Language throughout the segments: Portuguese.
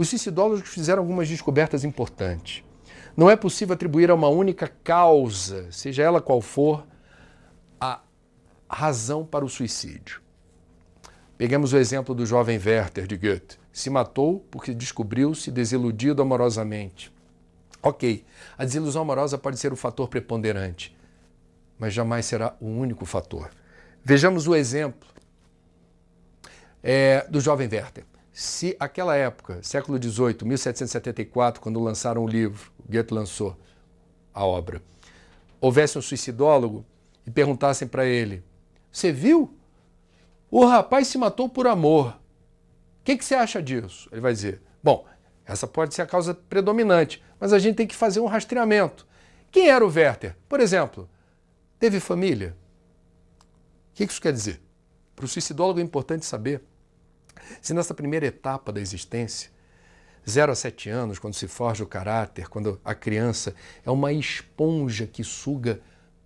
Os suicidólogos fizeram algumas descobertas importantes. Não é possível atribuir a uma única causa, seja ela qual for, a razão para o suicídio. Pegamos o exemplo do jovem Werther de Goethe. Se matou porque descobriu-se desiludido amorosamente. Ok, a desilusão amorosa pode ser o fator preponderante, mas jamais será o único fator. Vejamos o exemplo é, do jovem Werther se aquela época, século XVIII, 1774, quando lançaram o livro, Goethe lançou a obra, houvesse um suicidólogo e perguntassem para ele: Você viu? O rapaz se matou por amor. O que, que você acha disso? Ele vai dizer: Bom, essa pode ser a causa predominante, mas a gente tem que fazer um rastreamento. Quem era o Werther? Por exemplo, teve família? O que isso quer dizer? Para o suicidólogo é importante saber se nessa primeira etapa da existência, 0 a 7 anos, quando se forja o caráter, quando a criança é uma esponja que suga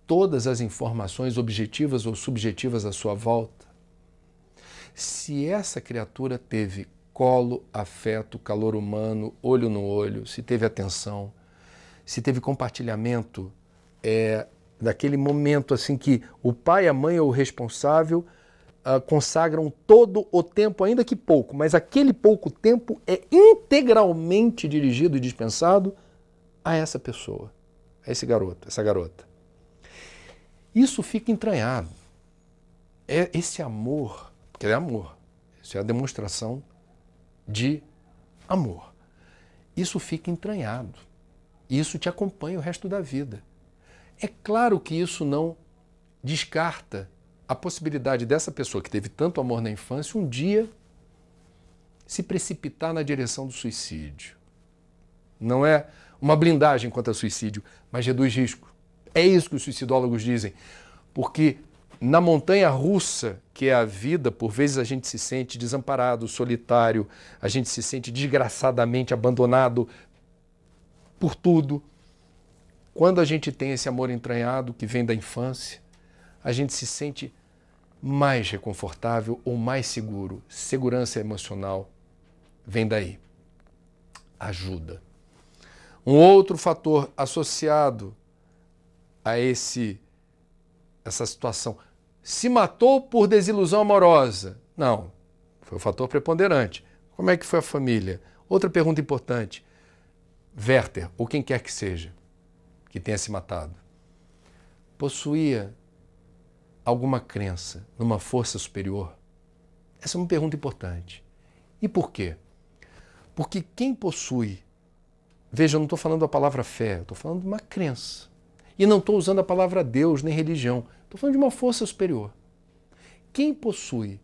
todas as informações objetivas ou subjetivas à sua volta, se essa criatura teve colo, afeto, calor humano, olho no olho, se teve atenção, se teve compartilhamento é, daquele momento assim que o pai, a mãe ou é o responsável uh, consagram todo o tempo, ainda que pouco, mas aquele pouco tempo é integralmente dirigido e dispensado a essa pessoa, a esse garoto, essa garota. Isso fica entranhado. É esse amor, porque é amor, isso é a demonstração de amor. Isso fica entranhado. Isso te acompanha o resto da vida. É claro que isso não descarta a possibilidade dessa pessoa que teve tanto amor na infância um dia se precipitar na direção do suicídio. Não é uma blindagem contra suicídio, mas reduz risco. É isso que os suicidólogos dizem, porque na montanha russa, que é a vida, por vezes a gente se sente desamparado, solitário, a gente se sente desgraçadamente abandonado por tudo. Quando a gente tem esse amor entranhado que vem da infância, a gente se sente mais reconfortável ou mais seguro. Segurança emocional vem daí. Ajuda. Um outro fator associado a esse essa situação se matou por desilusão amorosa. Não, foi o fator preponderante. Como é que foi a família? Outra pergunta importante. Werther, ou quem quer que seja, que tenha se matado, possuía alguma crença numa força superior? Essa é uma pergunta importante. E por quê? Porque quem possui. Veja, eu não estou falando a palavra fé, estou falando de uma crença. E não estou usando a palavra Deus nem religião, estou falando de uma força superior. Quem possui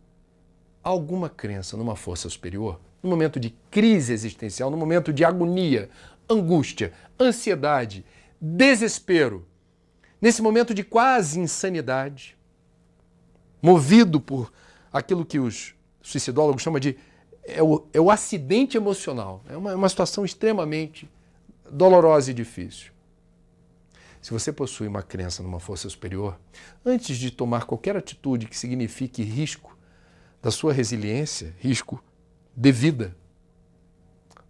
alguma crença numa força superior, no momento de crise existencial, no momento de agonia, angústia, ansiedade, desespero, nesse momento de quase insanidade, movido por aquilo que os suicidólogos chamam de é o, é o acidente emocional. É uma, é uma situação extremamente dolorosa e difícil. Se você possui uma crença numa força superior, antes de tomar qualquer atitude que signifique risco da sua resiliência, risco de vida,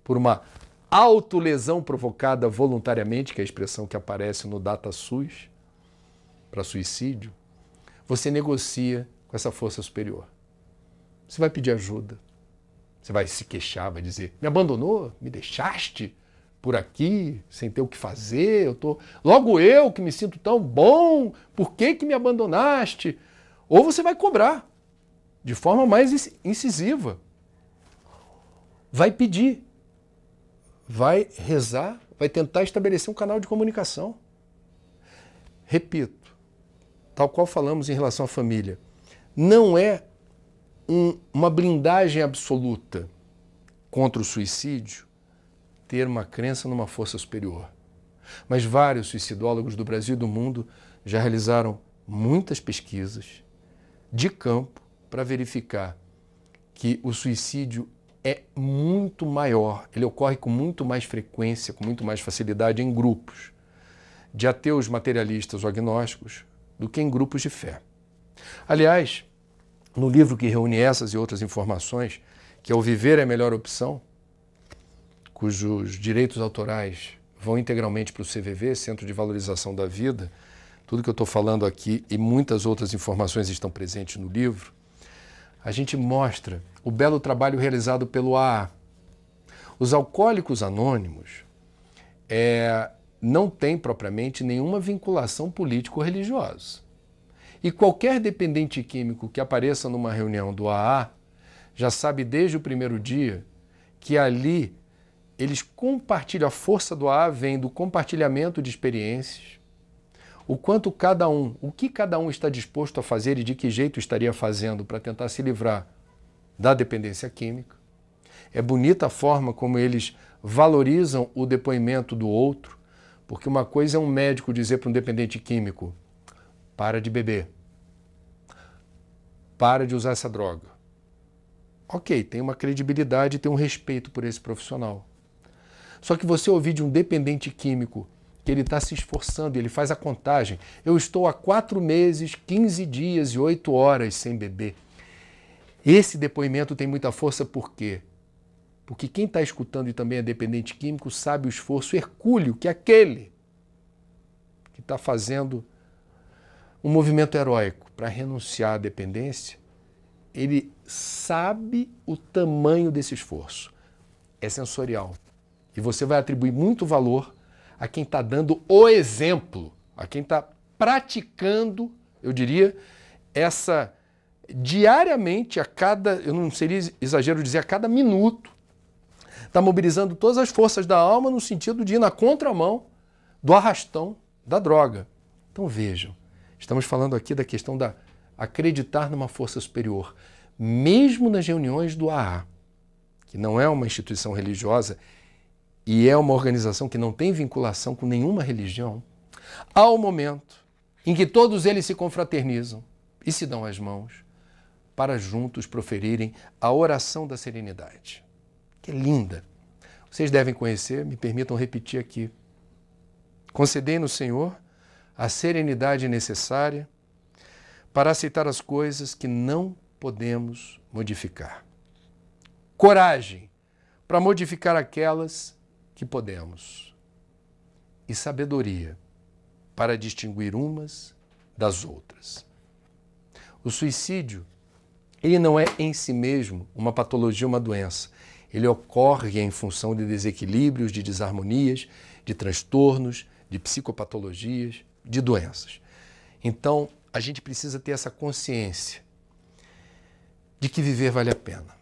por uma autolesão provocada voluntariamente, que é a expressão que aparece no DataSUS, para suicídio, você negocia com essa força superior. Você vai pedir ajuda. Você vai se queixar, vai dizer: me abandonou? Me deixaste por aqui sem ter o que fazer? Eu tô... Logo eu que me sinto tão bom, por que, que me abandonaste? Ou você vai cobrar de forma mais incisiva. Vai pedir, vai rezar, vai tentar estabelecer um canal de comunicação. Repito, tal qual falamos em relação à família, não é um, uma blindagem absoluta contra o suicídio ter uma crença numa força superior. Mas vários suicidólogos do Brasil e do mundo já realizaram muitas pesquisas de campo para verificar que o suicídio é muito maior, ele ocorre com muito mais frequência, com muito mais facilidade em grupos de ateus materialistas ou agnósticos do que em grupos de fé. Aliás, no livro que reúne essas e outras informações, que é O Viver é a Melhor Opção, cujos direitos autorais vão integralmente para o CVV, Centro de Valorização da Vida, tudo que eu estou falando aqui e muitas outras informações estão presentes no livro, a gente mostra o belo trabalho realizado pelo AA. Os alcoólicos anônimos é, não tem propriamente nenhuma vinculação político-religiosa. E qualquer dependente químico que apareça numa reunião do AA já sabe desde o primeiro dia que ali eles compartilham, a força do AA vem do compartilhamento de experiências, o quanto cada um, o que cada um está disposto a fazer e de que jeito estaria fazendo para tentar se livrar da dependência química. É bonita a forma como eles valorizam o depoimento do outro, porque uma coisa é um médico dizer para um dependente químico: para de beber, para de usar essa droga. Ok, tem uma credibilidade, tem um respeito por esse profissional. Só que você ouvir de um dependente químico que ele está se esforçando, ele faz a contagem. Eu estou há quatro meses, 15 dias e 8 horas sem beber. Esse depoimento tem muita força porque porque quem está escutando e também é dependente químico sabe o esforço hercúleo que é aquele que está fazendo um movimento heróico para renunciar à dependência, ele sabe o tamanho desse esforço. É sensorial. E você vai atribuir muito valor a quem está dando o exemplo, a quem está praticando, eu diria, essa diariamente, a cada, eu não seria exagero dizer, a cada minuto, Está mobilizando todas as forças da alma no sentido de ir na contramão do arrastão da droga. Então vejam, estamos falando aqui da questão da acreditar numa força superior, mesmo nas reuniões do AA, que não é uma instituição religiosa e é uma organização que não tem vinculação com nenhuma religião, há um momento em que todos eles se confraternizam e se dão as mãos para juntos proferirem a oração da serenidade que é linda. Vocês devem conhecer, me permitam repetir aqui. Concedei no Senhor a serenidade necessária para aceitar as coisas que não podemos modificar. Coragem para modificar aquelas que podemos. E sabedoria para distinguir umas das outras. O suicídio, ele não é em si mesmo uma patologia, uma doença ele ocorre em função de desequilíbrios, de desarmonias, de transtornos, de psicopatologias, de doenças. Então, a gente precisa ter essa consciência de que viver vale a pena.